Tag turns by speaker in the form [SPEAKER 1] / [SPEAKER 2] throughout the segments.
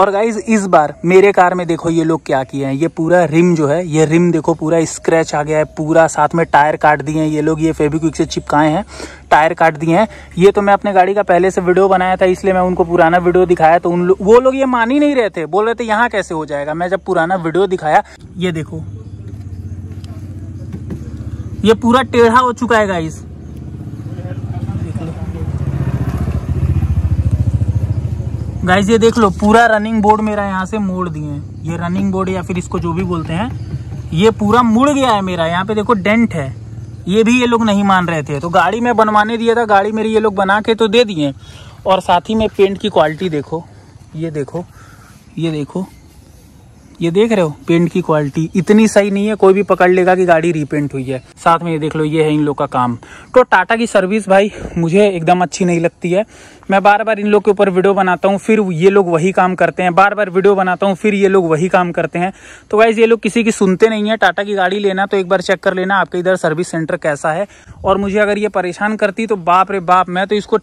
[SPEAKER 1] और गाइज इस बार मेरे कार में देखो ये लोग क्या किए हैं ये पूरा रिम जो है ये रिम देखो पूरा स्क्रैच आ गया है पूरा साथ में टायर काट दिए हैं ये लोग ये फेबिक्विक से चिपकाए हैं टायर काट दिए हैं ये तो मैं अपने गाड़ी का पहले से वीडियो बनाया था इसलिए मैं उनको पुराना वीडियो दिखाया तो उन लो, वो लोग ये मान ही नहीं रहे थे बोल रहे थे यहाँ कैसे हो जाएगा मैं जब पुराना वीडियो दिखाया ये देखो ये पूरा टेढ़ा हो चुका है गाइज़ गाइज ये देख लो पूरा रनिंग बोर्ड मेरा यहाँ से मोड़ दिए हैं ये रनिंग बोर्ड या फिर इसको जो भी बोलते हैं ये पूरा मुड़ गया है मेरा यहाँ पे देखो डेंट है ये भी ये लोग नहीं मान रहे थे तो गाड़ी में बनवाने दिया था गाड़ी मेरी ये लोग बना के तो दे दिए और साथ ही में पेंट की क्वालिटी देखो ये देखो ये देखो ये देख रहे हो पेंट की क्वालिटी इतनी सही नहीं है कोई भी पकड़ लेगा कि गाड़ी रीपेंट हुई है साथ में ये देख लो ये है इन लोग का काम तो टाटा की सर्विस भाई मुझे एकदम अच्छी नहीं लगती है मैं बार बार इन लोग के ऊपर वीडियो बनाता हूँ फिर ये लोग वही काम करते हैं बार बार वीडियो बनाता हूँ फिर ये लोग वही काम करते हैं तो वाइज ये लोग किसी की सुनते नहीं है टाटा की गाड़ी लेना तो एक बार चेक कर लेना आपके इधर सर्विस सेंटर कैसा है और मुझे अगर ये परेशान करती तो बाप रे बाप मैं तो इसको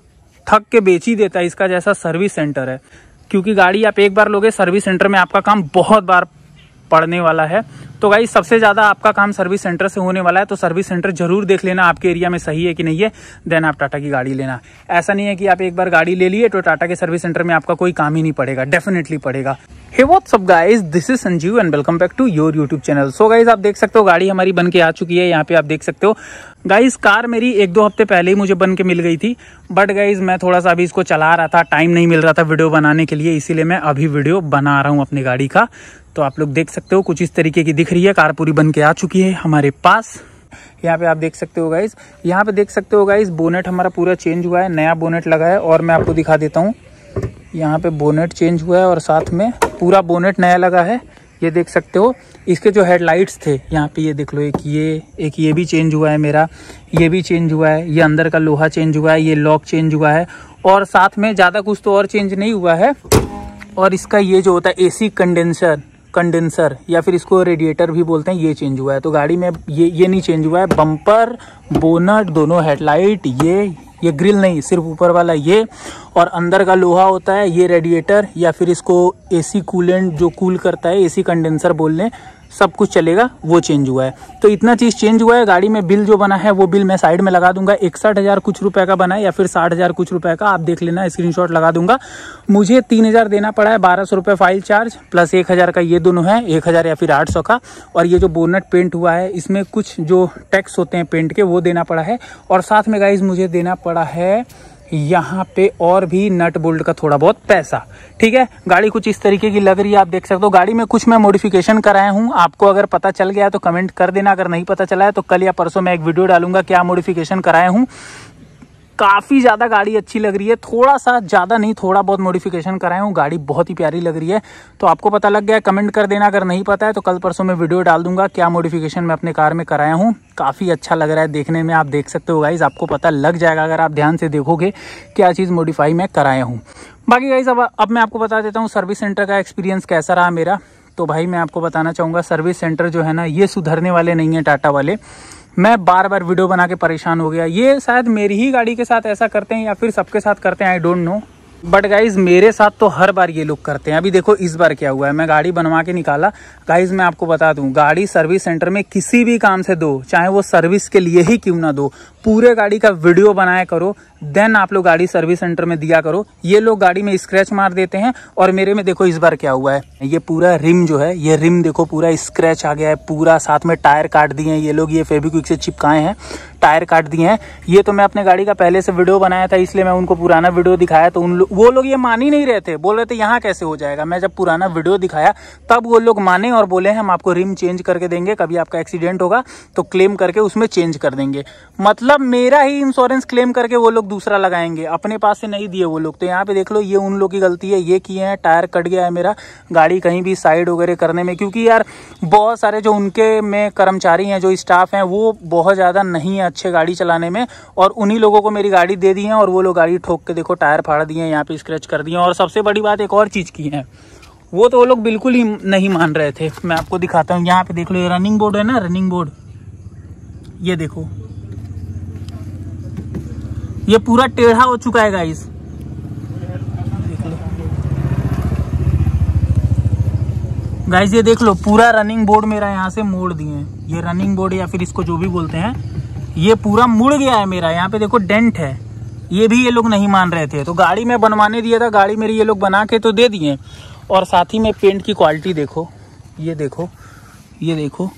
[SPEAKER 1] थक के बेच ही देता इसका जैसा सर्विस सेंटर है क्योंकि गाड़ी आप एक बार लोगे सर्विस सेंटर में आपका काम बहुत बार पड़ने वाला है तो गाई सबसे ज़्यादा आपका काम सर्विस सेंटर से होने वाला है तो सर्विस सेंटर जरूर देख लेना आपके एरिया में सही है कि नहीं है देन आप टाटा की गाड़ी लेना ऐसा नहीं है कि आप एक बार गाड़ी ले लिए तो टाटा के सर्विस सेंटर में आपका कोई काम ही नहीं पड़ेगा डेफिनेटली पड़ेगा hey what's up guys this is Sanjeev and welcome back to your YouTube channel so guys आप देख सकते हो गाड़ी हमारी बन के आ चुकी है यहाँ पे आप देख सकते हो गाइज कार मेरी एक दो हफ्ते पहले ही मुझे बन के मिल गई थी बट गाइज मैं थोड़ा सा अभी इसको चला रहा था टाइम नहीं मिल रहा था वीडियो बनाने के लिए इसीलिए मैं अभी वीडियो बना रहा हूँ अपनी गाड़ी का तो आप लोग देख सकते हो कुछ इस तरीके की दिख रही है कार पूरी बन के आ चुकी है हमारे पास यहाँ पे आप देख सकते हो गाइस यहाँ पे देख सकते हो गाइस बोनेट हमारा पूरा चेंज हुआ है नया बोनेट लगा है और मैं आपको दिखा देता हूँ यहाँ पे बोनेट चेंज हुआ है और साथ में पूरा बोनेट नया लगा है ये देख सकते हो इसके जो हेडलाइट्स थे यहाँ पे ये देख लो एक ये एक ये भी चेंज हुआ है मेरा ये भी चेंज हुआ है ये अंदर का लोहा चेंज हुआ है ये लॉक चेंज हुआ है और साथ में ज़्यादा कुछ तो और चेंज नहीं हुआ है और इसका ये जो होता है एसी कंडेंसर कंडेंसर या फिर इसको रेडिएटर भी बोलते हैं ये चेंज हुआ है तो गाड़ी में ये ये नहीं चेंज हुआ है बम्पर बोनट दोनों हेडलाइट ये ये ग्रिल नहीं सिर्फ ऊपर वाला ये और अंदर का लोहा होता है ये रेडिएटर या फिर इसको एसी कूलेंट जो कूल करता है एसी कंडेंसर बोल लें सब कुछ चलेगा वो चेंज हुआ है तो इतना चीज़ चेंज हुआ है गाड़ी में बिल जो बना है वो बिल मैं साइड में लगा दूंगा इकसठ हज़ार कुछ रुपए का बना है या फिर साठ हज़ार कुछ रुपए का आप देख लेना स्क्रीनशॉट लगा दूंगा मुझे तीन हज़ार देना पड़ा है बारह सौ रुपये फाइल चार्ज प्लस एक हज़ार का ये दोनों है एक हज़ार या फिर आठ सौ का और ये जो बोनट पेंट हुआ है इसमें कुछ जो टैक्स होते हैं पेंट के वो देना पड़ा है और साथ में गाइज मुझे देना पड़ा है यहाँ पे और भी नट बोल्ट का थोड़ा बहुत पैसा ठीक है गाड़ी कुछ इस तरीके की लग रही है आप देख सकते हो गाड़ी में कुछ मैं मॉडिफिकेशन कराया हूँ आपको अगर पता चल गया तो कमेंट कर देना अगर नहीं पता चला है तो कल या परसों मैं एक वीडियो डालूंगा क्या मॉडिफिकेशन कराया हूँ काफ़ी ज़्यादा गाड़ी अच्छी लग रही है थोड़ा सा ज़्यादा नहीं थोड़ा बहुत मॉडिफिकेशन कराया हूँ गाड़ी बहुत ही प्यारी लग रही है तो आपको पता लग गया कमेंट कर देना अगर नहीं पता है तो कल परसों में वीडियो डाल दूंगा क्या मॉडिफिकेशन मैं अपने कार में कराया हूँ काफ़ी अच्छा लग रहा है देखने में आप देख सकते हो गाइज़ आपको पता लग जाएगा अगर आप ध्यान से देखोगे क्या चीज़ मॉडिफाई मैं कराया हूँ बाकी गाइज़ अब अब मैं आपको बता देता हूँ सर्विस सेंटर का एक्सपीरियंस कैसा रहा मेरा तो भाई मैं आपको बताना चाहूँगा सर्विस सेंटर जो है ना ये सुधरने वाले नहीं है टाटा वाले मैं बार बार वीडियो बना के परेशान हो गया ये शायद मेरी ही गाड़ी के साथ ऐसा करते हैं या फिर सबके साथ करते हैं I don't know but guys मेरे साथ तो हर बार ये लोग करते हैं अभी देखो इस बार क्या हुआ है मैं गाड़ी बनवा के निकाला गाइज मैं आपको बता दूं गाड़ी सर्विस सेंटर में किसी भी काम से दो चाहे वो सर्विस के लिए ही क्यों ना दो पूरे गाड़ी का वीडियो बनाया करो देन आप लोग गाड़ी सर्विस सेंटर में दिया करो ये लोग गाड़ी में स्क्रैच मार देते हैं और मेरे में देखो इस बार क्या हुआ है ये पूरा रिम जो है ये रिम देखो पूरा स्क्रैच आ गया है पूरा साथ में टायर काट दिए हैं ये लोग ये फेविक्विक से चिपकाए हैं टायर काट दिए हैं ये तो मैं अपने गाड़ी का पहले से वीडियो बनाया था इसलिए मैं उनको पुराना वीडियो दिखाया तो उन लो, वो लोग ये मान ही नहीं रहे थे बोल रहे थे यहाँ कैसे हो जाएगा मैं जब पुराना वीडियो दिखाया तब वो लोग माने और बोले हम आपको रिम चेंज करके देंगे कभी आपका एक्सीडेंट होगा तो क्लेम करके उसमें चेंज कर देंगे मतलब मेरा ही इंश्योरेंस क्लेम करके वो लोग दूसरा लगाएंगे अपने पास से नहीं दिए वो लोग तो यहाँ पे देख लो ये उन लोग की गलती है ये किए हैं टायर कट गया है मेरा गाड़ी कहीं भी साइड वगैरह करने में क्योंकि यार बहुत सारे जो उनके में कर्मचारी हैं जो स्टाफ हैं वो बहुत ज़्यादा नहीं है अच्छे गाड़ी चलाने में और उन्हीं लोगों को मेरी गाड़ी दे दी है और वो लोग गाड़ी ठोक के देखो टायर फाड़ दिए हैं यहाँ पर स्क्रैच कर दिए और सबसे बड़ी बात एक और चीज़ की है वो तो वो लोग बिल्कुल ही नहीं मान रहे थे मैं आपको दिखाता हूँ यहाँ पे देख लो ये रनिंग बोर्ड है ना रनिंग बोर्ड ये देखो ये पूरा टेढ़ा हो चुका है गाइस गाइस ये देख लो पूरा रनिंग बोर्ड मेरा यहाँ से मोड़ दिए हैं ये रनिंग बोर्ड या फिर इसको जो भी बोलते हैं ये पूरा मुड़ गया है मेरा यहाँ पे देखो डेंट है ये भी ये लोग नहीं मान रहे थे तो गाड़ी में बनवाने दिया था गाड़ी मेरी ये लोग बना के तो दे दिए और साथ ही में पेंट की क्वालिटी देखो ये देखो ये देखो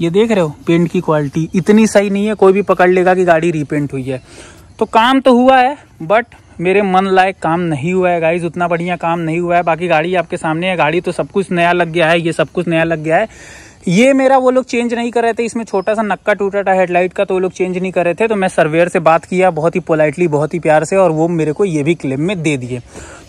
[SPEAKER 1] ये देख रहे हो पेंट की क्वालिटी इतनी सही नहीं है कोई भी पकड़ लेगा कि गाड़ी रीपेंट हुई है तो काम तो हुआ है बट मेरे मन लायक काम नहीं हुआ है गाइज उतना बढ़िया काम नहीं हुआ है बाकी गाड़ी आपके सामने है गाड़ी तो सब कुछ नया लग गया है ये सब कुछ नया लग गया है ये मेरा वो लोग चेंज नहीं कर रहे थे इसमें छोटा सा नक्का टूटा था हेडलाइट का तो वो लोग चेंज नहीं कर रहे थे तो मैं सर्वेयर से बात किया बहुत ही पोलाइटली बहुत ही प्यार से और वो मेरे को ये भी क्लेम में दे दिए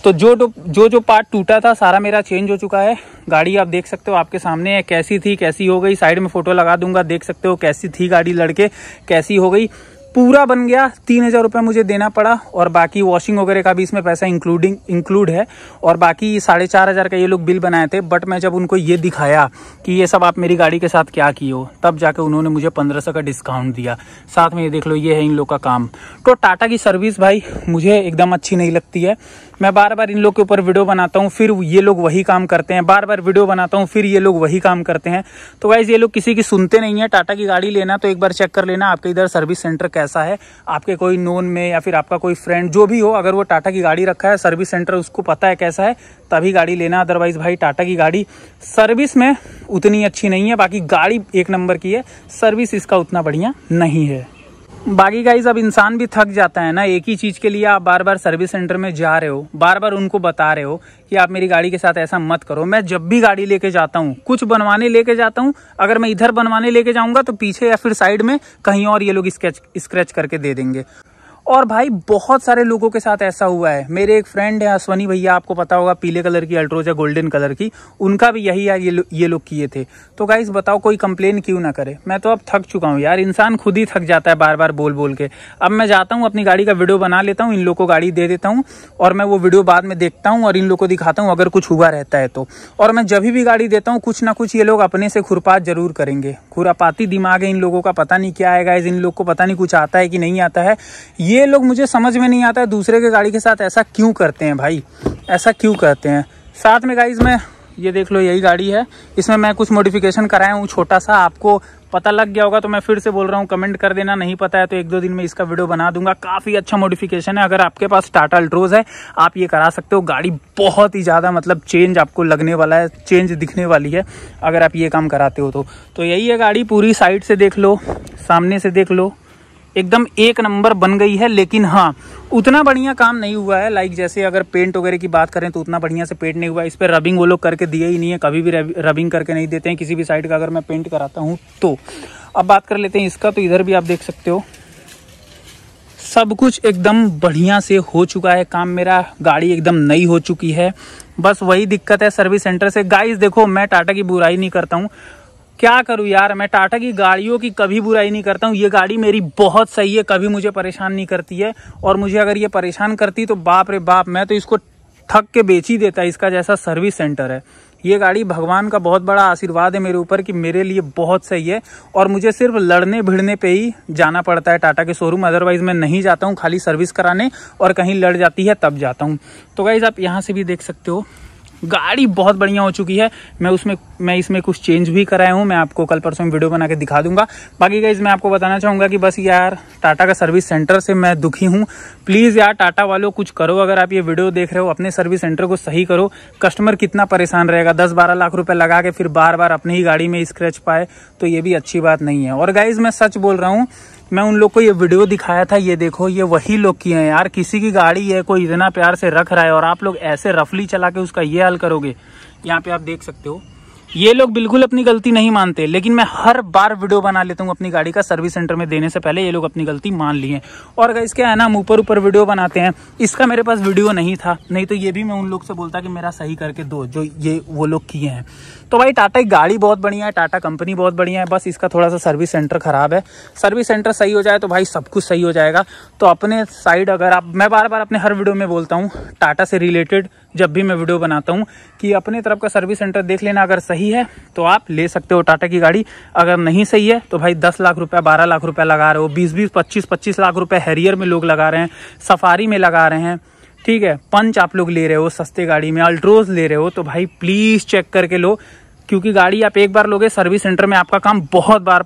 [SPEAKER 1] तो जो जो जो पार्ट टूटा था सारा मेरा चेंज हो चुका है गाड़ी आप देख सकते हो आपके सामने है कैसी थी कैसी हो गई साइड में फोटो लगा दूंगा देख सकते हो कैसी थी गाड़ी लड़के कैसी हो गई पूरा बन गया तीन हजार रुपये मुझे देना पड़ा और बाकी वॉशिंग वगैरह का भी इसमें पैसा इंक्लूडिंग इंक्लूड है और बाकी साढ़े चार हज़ार का ये लोग बिल बनाए थे बट मैं जब उनको ये दिखाया कि ये सब आप मेरी गाड़ी के साथ क्या की हो तब जाके उन्होंने मुझे पंद्रह सौ का डिस्काउंट दिया साथ में ये देख लो ये है इन लोग का काम तो टाटा की सर्विस भाई मुझे एकदम अच्छी नहीं लगती है मैं बार बार इन लोग के ऊपर वीडियो बनाता हूँ फिर ये लोग वही काम करते हैं बार बार वीडियो बनाता हूँ फिर ये लोग वही काम करते हैं तो वाइज ये लोग किसी की सुनते नहीं है टाटा की गाड़ी लेना तो एक बार चेक कर लेना आपके इधर सर्विस सेंटर कैसा है आपके कोई नोन में या फिर आपका कोई फ्रेंड जो भी हो अगर वो टाटा की गाड़ी रखा है सर्विस सेंटर उसको पता है कैसा है तभी गाड़ी लेना अदरवाइज भाई टाटा की गाड़ी सर्विस में उतनी अच्छी नहीं है बाकी गाड़ी एक नंबर की है सर्विस इसका उतना बढ़िया नहीं है बाकी गाइज अब इंसान भी थक जाता है ना एक ही चीज़ के लिए आप बार बार सर्विस सेंटर में जा रहे हो बार बार उनको बता रहे हो कि आप मेरी गाड़ी के साथ ऐसा मत करो मैं जब भी गाड़ी लेके जाता हूँ कुछ बनवाने लेके जाता हूँ अगर मैं इधर बनवाने लेके जाऊंगा तो पीछे या फिर साइड में कहीं और ये लोग स्क्रेच स्क्रेच करके दे देंगे और भाई बहुत सारे लोगों के साथ ऐसा हुआ है मेरे एक फ्रेंड है अश्वनी भैया आपको पता होगा पीले कलर की अल्ट्रोज है गोल्डन कलर की उनका भी यही यार ये लो, ये लोग किए थे तो गाइज बताओ कोई कंप्लेन क्यों ना करे मैं तो अब थक चुका हूँ यार इंसान खुद ही थक जाता है बार बार बोल बोल के अब मैं जाता हूँ अपनी गाड़ी का वीडियो बना लेता हूँ इन लोग को गाड़ी दे देता हूँ और मैं वो वीडियो बाद में देखता हूँ और इन लोग को दिखाता हूँ अगर कुछ हुआ रहता है तो और मैं जब भी गाड़ी देता हूँ कुछ ना कुछ ये लोग अपने से खुरपात जरूर करेंगे खुरापाती दिमाग है इन लोगों का पता नहीं क्या है गाइज इन लोग को पता नहीं कुछ आता है कि नहीं आता है ये ये लोग मुझे समझ में नहीं आता है दूसरे के गाड़ी के साथ ऐसा क्यों करते हैं भाई ऐसा क्यों करते हैं साथ में गाइज में ये देख लो यही गाड़ी है इसमें मैं कुछ मॉडिफिकेशन कराया हूँ छोटा सा आपको पता लग गया होगा तो मैं फिर से बोल रहा हूँ कमेंट कर देना नहीं पता है तो एक दो दिन में इसका वीडियो बना दूंगा काफ़ी अच्छा मॉडिफिकेशन है अगर आपके पास टाटा अल्ट्रोज है आप ये करा सकते हो गाड़ी बहुत ही ज़्यादा मतलब चेंज आपको लगने वाला है चेंज दिखने वाली है अगर आप ये काम कराते हो तो, तो यही है गाड़ी पूरी साइड से देख लो सामने से देख लो एकदम एक नंबर बन गई है लेकिन हाँ उतना बढ़िया काम नहीं हुआ है लाइक जैसे अगर पेंट वगैरह की बात करें तो उतना बढ़िया से पेंट नहीं हुआ इस पर रबिंग वो लोग करके दिए ही नहीं है कभी भी रबिंग करके नहीं देते हैं किसी भी साइड का अगर मैं पेंट कराता हूँ तो अब बात कर लेते हैं इसका तो इधर भी आप देख सकते हो सब कुछ एकदम बढ़िया से हो चुका है काम मेरा गाड़ी एकदम नई हो चुकी है बस वही दिक्कत है सर्विस सेंटर से गाइस देखो मैं टाटा की बुराई नहीं करता हूँ क्या करूँ यार मैं टाटा की गाड़ियों की कभी बुराई नहीं करता हूँ ये गाड़ी मेरी बहुत सही है कभी मुझे परेशान नहीं करती है और मुझे अगर ये परेशान करती तो बाप रे बाप मैं तो इसको थक के बेच ही देता इसका जैसा सर्विस सेंटर है ये गाड़ी भगवान का बहुत बड़ा आशीर्वाद है मेरे ऊपर कि मेरे लिए बहुत सही है और मुझे सिर्फ लड़ने भिड़ने पे ही जाना पड़ता है टाटा के शोरूम अदरवाइज मैं नहीं जाता हूँ खाली सर्विस कराने और कहीं लड़ जाती है तब जाता हूँ तो गाइज आप यहाँ से भी देख सकते हो गाड़ी बहुत बढ़िया हो चुकी है मैं उसमें मैं इसमें कुछ चेंज भी कराया हूँ मैं आपको कल परसों वीडियो बना के दिखा दूंगा बाकी गाइज मैं आपको बताना चाहूंगा कि बस यार टाटा का सर्विस सेंटर से मैं दुखी हूँ प्लीज़ यार टाटा वालों कुछ करो अगर आप ये वीडियो देख रहे हो अपने सर्विस सेंटर को सही करो कस्टमर कितना परेशान रहेगा दस बारह लाख रुपये लगा के फिर बार बार अपनी ही गाड़ी में स्क्रैच पाए तो ये भी अच्छी बात नहीं है और गाइज मैं सच बोल रहा हूँ मैं उन लोग को ये वीडियो दिखाया था ये देखो ये वही लोग किए हैं यार किसी की गाड़ी है कोई इतना प्यार से रख रहा है और आप लोग ऐसे रफली चला के उसका ये हल करोगे यहाँ पे आप देख सकते हो ये लोग बिल्कुल अपनी गलती नहीं मानते लेकिन मैं हर बार वीडियो बना लेता हूँ अपनी गाड़ी का सर्विस सेंटर में देने से पहले ये लोग अपनी गलती मान लिए और अगर इसके है ना हम ऊपर ऊपर वीडियो बनाते हैं इसका मेरे पास वीडियो नहीं था नहीं तो ये भी मैं उन लोग से बोलता कि मेरा सही करके दो जो ये वो लोग किए हैं तो भाई टाटा की गाड़ी बहुत बढ़िया है टाटा कंपनी बहुत बढ़िया है बस इसका थोड़ा सा सर्विस सेंटर ख़राब है सर्विस सेंटर सही हो जाए तो भाई सब कुछ सही हो जाएगा तो अपने साइड अगर आप मैं बार बार अपने हर वीडियो में बोलता हूँ टाटा से रिलेटेड जब भी मैं वीडियो बनाता हूँ कि अपने तरफ का सर्विस सेंटर देख लेना अगर सही है तो आप ले सकते हो टाटा की गाड़ी अगर नहीं सही है तो भाई दस लाख रुपया बारह लाख रुपया लगा रहे हो बीस बीस पच्चीस पच्चीस लाख रुपया हैरियर में लोग लगा रहे हैं सफारी में लगा रहे हैं ठीक है पंच आप लोग ले रहे हो सस्ते गाड़ी में अल्ट्रोज ले रहे हो तो भाई प्लीज़ चेक करके लो क्योंकि गाड़ी आप एक बार लोगे सर्विस सेंटर में आपका काम बहुत बार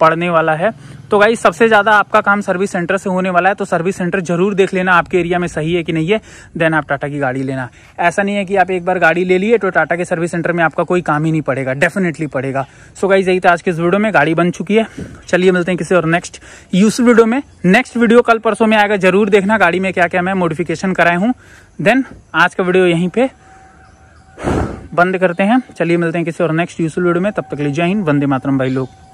[SPEAKER 1] पड़ने वाला है तो गाई सबसे ज़्यादा आपका काम सर्विस सेंटर से होने वाला है तो सर्विस सेंटर जरूर देख लेना आपके एरिया में सही है कि नहीं है देन आप टाटा की गाड़ी लेना ऐसा नहीं है कि आप एक बार गाड़ी ले लिए तो टाटा के सर्विस सेंटर में आपका कोई काम ही नहीं पड़ेगा डेफिनेटली पड़ेगा सो गाई यही था आज के इस वीडियो में गाड़ी बन चुकी है चलिए मिलते हैं किसी और नेक्स्ट यूस वीडियो में नेक्स्ट वीडियो कल परसों में आएगा जरूर देखना गाड़ी में क्या क्या मैं मोडिफिकेशन कराए हूँ देन आज का वीडियो यहीं पर बंद करते हैं चलिए मिलते हैं किसी और नेक्स्ट यूसुल वीडियो में तब तक ले जय हिंद वंदे मातरम भाई लोग